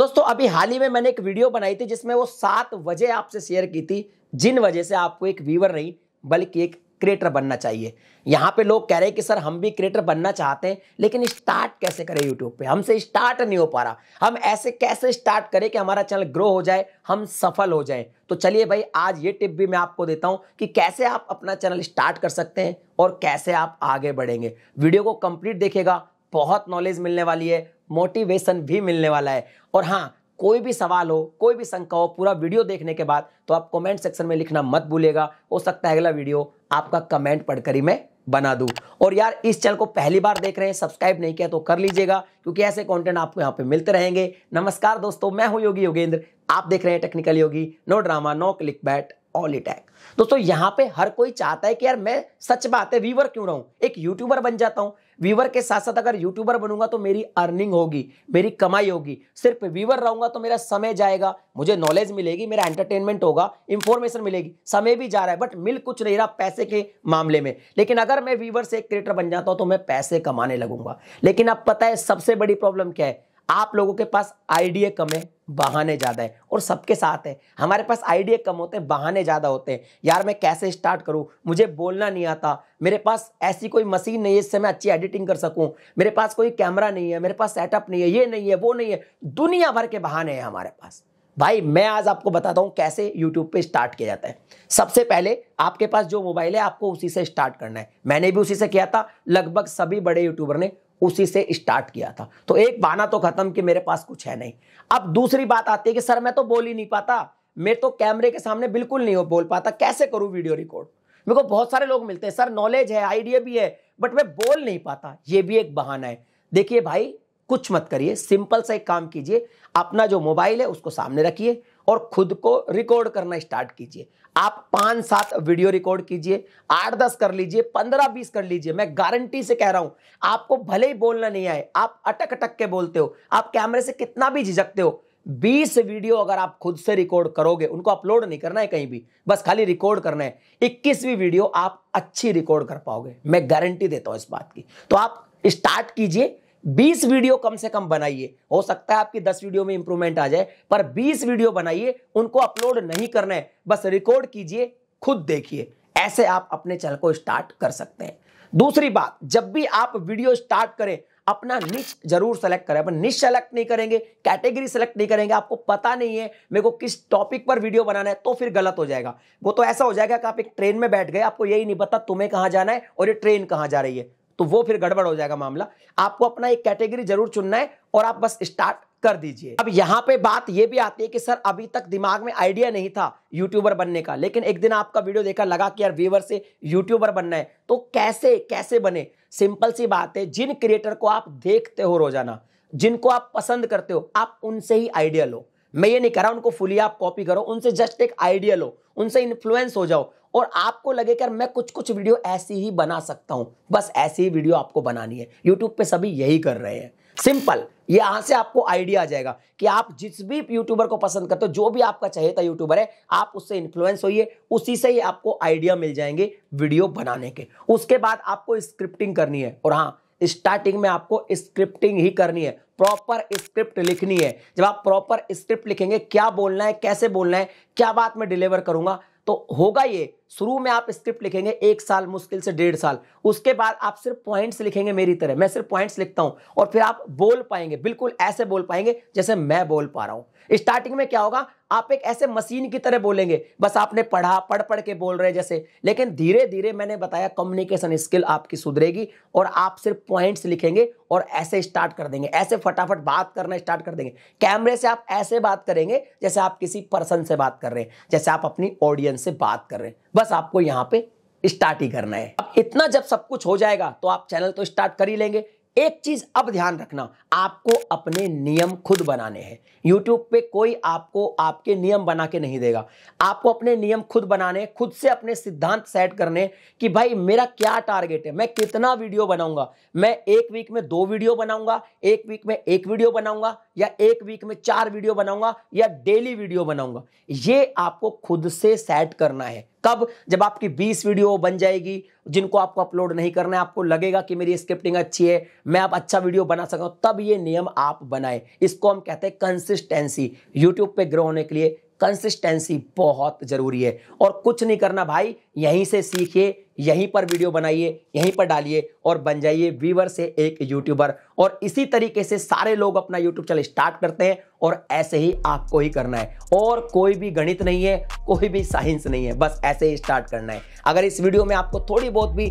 दोस्तों अभी हाल ही में मैंने एक वीडियो बनाई थी जिसमें वो सात वजह आपसे शेयर की थी जिन वजह से आपको एक व्यूवर नहीं बल्कि एक क्रिएटर बनना चाहिए यहाँ पे लोग कह रहे हैं कि सर हम भी क्रिएटर बनना चाहते हैं लेकिन स्टार्ट कैसे करें यूट्यूब पे हमसे स्टार्ट नहीं हो पा रहा हम ऐसे कैसे स्टार्ट करें कि हमारा चैनल ग्रो हो जाए हम सफल हो जाएं तो चलिए भाई आज ये टिप भी मैं आपको देता हूँ कि कैसे आप अपना चैनल स्टार्ट कर सकते हैं और कैसे आप आगे बढ़ेंगे वीडियो को कंप्लीट देखेगा बहुत नॉलेज मिलने वाली है मोटिवेशन भी मिलने वाला है और हाँ कोई भी सवाल हो कोई भी शंका हो पूरा वीडियो देखने के बाद तो आप कमेंट सेक्शन में लिखना मत भूलेगा हो सकता है अगला वीडियो आपका कमेंट पढ़कर ही मैं बना दूं और यार इस चैनल को पहली बार देख रहे हैं सब्सक्राइब नहीं किया तो कर लीजिएगा क्योंकि ऐसे कंटेंट आपको यहाँ पे मिलते रहेंगे नमस्कार दोस्तों मैं हूँ योगी योगेंद्र आप देख रहे हैं technical Yogi no drama no clickbait all इटैक दोस्तों यहाँ पे हर कोई चाहता है कि यार मैं सच बात है व्यूवर क्यों रहूं एक यूट्यूबर बन जाता हूँ व्यूवर के साथ साथ अगर यूट्यूबर बनूंगा तो मेरी अर्निंग होगी मेरी कमाई होगी सिर्फ व्यूवर रहूंगा तो मेरा समय जाएगा मुझे नॉलेज मिलेगी मेरा एंटरटेनमेंट होगा इंफॉर्मेशन मिलेगी समय भी जा रहा है बट मिल कुछ नहीं रहा पैसे के मामले में लेकिन अगर मैं व्यूवर से एक क्रिएटर बन जाता हूं तो मैं पैसे कमाने लगूंगा लेकिन अब पता है सबसे बड़ी प्रॉब्लम क्या है आप लोगों के पास आइडिया कम है बहाने ज़्यादा है और सबके साथ है हमारे पास आइडिया कम होते हैं बहाने ज़्यादा होते हैं यार मैं कैसे स्टार्ट करूँ मुझे बोलना नहीं आता मेरे पास ऐसी कोई मशीन नहीं है जिससे मैं अच्छी एडिटिंग कर सकूँ मेरे पास कोई कैमरा नहीं है मेरे पास सेटअप नहीं है ये नहीं है वो नहीं है दुनिया भर के बहाने हैं हमारे पास भाई मैं आज आपको बताता हूँ कैसे यूट्यूब पे स्टार्ट किया जाता है सबसे पहले आपके पास जो मोबाइल है आपको उसी से स्टार्ट करना है मैंने भी उसी से किया था लगभग सभी बड़े यूट्यूबर ने उसी से स्टार्ट किया था तो एक बहाना तो खत्म कि मेरे पास कुछ है नहीं अब दूसरी बात आती है कि सर मैं तो बोल ही नहीं पाता मैं तो कैमरे के सामने बिल्कुल नहीं हो बोल पाता कैसे करूं वीडियो रिकॉर्ड मेरे को बहुत सारे लोग मिलते हैं सर नॉलेज है आइडिया भी है बट मैं बोल नहीं पाता ये भी एक बहाना है देखिए भाई कुछ मत करिए सिंपल सा एक काम कीजिए अपना जो मोबाइल है उसको सामने रखिए और खुद को रिकॉर्ड करना स्टार्ट कीजिए आप पांच सात वीडियो रिकॉर्ड कीजिए आठ दस कर लीजिए पंद्रह बीस कर लीजिए मैं गारंटी से कह रहा हूं आपको भले ही बोलना नहीं आए आप अटक अटक के बोलते हो आप कैमरे से कितना भी झिझकते हो बीस वीडियो अगर आप खुद से रिकॉर्ड करोगे उनको अपलोड नहीं करना है कहीं भी बस खाली रिकॉर्ड करना है इक्कीसवीं वीडियो आप अच्छी रिकॉर्ड कर पाओगे मैं गारंटी देता हूं इस बात की तो आप स्टार्ट कीजिए बीस वीडियो कम से कम बनाइए हो सकता है आपकी दस वीडियो में इंप्रूवमेंट आ जाए पर बीस वीडियो बनाइए उनको अपलोड नहीं करना है बस रिकॉर्ड कीजिए खुद देखिए ऐसे आप अपने चैनल को स्टार्ट कर सकते हैं दूसरी बात जब भी आप वीडियो स्टार्ट करें अपना निच जरूर सेलेक्ट करें अपन निच सेलेक्ट नहीं करेंगे कैटेगरी सेलेक्ट नहीं करेंगे आपको पता नहीं है मेरे को किस टॉपिक पर वीडियो बनाना है तो फिर गलत हो जाएगा वो तो ऐसा हो जाएगा कि आप एक ट्रेन में बैठ गए आपको यही नहीं पता तुम्हें कहां जाना है और ये ट्रेन कहां जा रही है तो वो फिर गड़बड़ हो जाएगा मामला आपको अपना एक कैटेगरी जरूर चुनना है और आप बस स्टार्ट कर दीजिए अब यहाँ पे बात ये भी आती है कि सर अभी तक दिमाग में आइडिया नहीं था यूट्यूबर बनने का लेकिन एक दिन आपका वीडियो देखा लगा कि यार व्यूवर से यूट्यूबर बनना है तो कैसे कैसे बने सिंपल सी बात है जिन क्रिएटर को आप देखते हो रोजाना जिनको आप पसंद करते हो आप उनसे ही आइडिया लो मैं ये नहीं कह रहा उनको फुली आप कॉपी करो उनसे जस्ट एक आइडिया लो उनसे इन्फ्लुएंस हो जाओ और आपको लगे कर मैं कुछ कुछ वीडियो ऐसी ही बना सकता हूँ बस ऐसी ही वीडियो आपको बनानी है यूट्यूब पे सभी यही कर रहे हैं सिंपल यहां से आपको आइडिया आ जाएगा कि आप जिस भी यूट्यूबर को पसंद करते हो जो भी आपका चाहता यूट्यूबर है आप उससे इन्फ्लुएंस होइए उसी से ही आपको आइडिया मिल जाएंगे वीडियो बनाने के उसके बाद आपको स्क्रिप्टिंग करनी है और हाँ स्टार्टिंग में आपको स्क्रिप्टिंग ही करनी है प्रॉपर स्क्रिप्ट लिखनी है जब आप प्रॉपर स्क्रिप्ट लिखेंगे क्या बोलना है कैसे बोलना है क्या बात मैं डिलीवर करूंगा तो होगा ये शुरू में आप स्क्रिप्ट लिखेंगे एक साल मुश्किल से डेढ़ साल उसके बाद आप सिर्फ पॉइंट्स लिखेंगे मेरी तरह मैं सिर्फ पॉइंट्स लिखता हूं और फिर आप बोल पाएंगे बिल्कुल ऐसे बोल पाएंगे जैसे मैं बोल पा रहा हूं स्टार्टिंग में क्या होगा आप एक ऐसे मशीन की तरह बोलेंगे बस आपने पढ़ा पढ़ पढ़ के बोल रहे जैसे लेकिन धीरे धीरे मैंने बताया कम्युनिकेशन स्किल आपकी सुधरेगी और आप सिर्फ पॉइंट्स लिखेंगे और ऐसे स्टार्ट कर देंगे ऐसे फटाफट बात करना स्टार्ट कर देंगे कैमरे से आप ऐसे बात करेंगे जैसे आप किसी पर्सन से बात कर रहे हैं जैसे आप अपनी ऑडियंस से बात कर रहे हैं बस आपको यहाँ पे स्टार्ट ही करना है अब इतना जब सब कुछ हो जाएगा तो आप चैनल तो स्टार्ट कर ही लेंगे एक चीज अब ध्यान रखना आपको अपने नियम खुद बनाने हैं यूट्यूब पे कोई आपको आपके नियम बना के नहीं देगा आपको अपने नियम खुद बनाने खुद से अपने सिद्धांत सेट करने कि भाई मेरा क्या टारगेट है मैं कितना वीडियो बनाऊंगा मैं एक वीक में दो वीडियो बनाऊंगा एक वीक में एक वीडियो बनाऊंगा या एक वीक में चार वीडियो बनाऊंगा या डेली वीडियो बनाऊंगा ये आपको खुद से सेट करना है कब जब आपकी 20 वीडियो बन जाएगी जिनको आपको अपलोड नहीं करना है आपको लगेगा कि मेरी स्क्रिप्टिंग अच्छी है मैं आप अच्छा वीडियो बना सकता हूं तब ये नियम आप बनाए इसको हम कहते हैं कंसिस्टेंसी यूट्यूब पे ग्रो होने के लिए कंसिस्टेंसी बहुत जरूरी है और कुछ नहीं करना भाई यहीं से सीखिए यहीं पर वीडियो बनाइए यहीं पर डालिए और बन जाइए वीवर से एक यूट्यूबर और इसी तरीके से सारे लोग अपना यूट्यूब चैनल स्टार्ट करते हैं और ऐसे ही आपको ही करना है और कोई भी गणित नहीं है कोई भी साइंस नहीं है बस ऐसे ही स्टार्ट करना है अगर इस वीडियो में आपको थोड़ी बहुत भी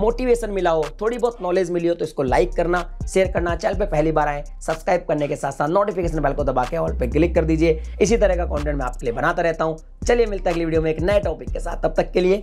मोटिवेशन मिला हो थोड़ी बहुत नॉलेज मिली हो तो इसको लाइक करना शेयर करना चैनल पर पहली बार आए सब्सक्राइब करने के साथ साथ नोटिफिकेशन बेल को दबा के ऑल पर क्लिक कर दीजिए इसी तरह का कॉन्टेंट मैं आपके लिए बनाता रहता हूँ चलिए मिलता है अगली वीडियो में एक नए टॉपिक के साथ तब तक के लिए